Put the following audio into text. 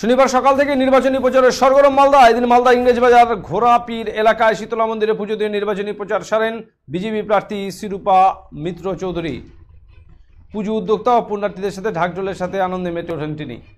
শনিবার সকাল থেকে নির্বাচনী প্রচারের সরগরম মালদা এদিন মালদা ইংরেজ বাজার ঘোড়াপীর এলাকায় শীতলা মন্দিরে পুজো দিয়ে নির্বাচনী প্রচার সারেন বিজেপি প্রার্থী শিরুপা মিত্র চৌধুরী পুজো উদ্যোক্তা ও পুণ্যার্থীদের সাথে ঢাকঢোলের সাথে আনন্দে মেতে ওঠেন তিনি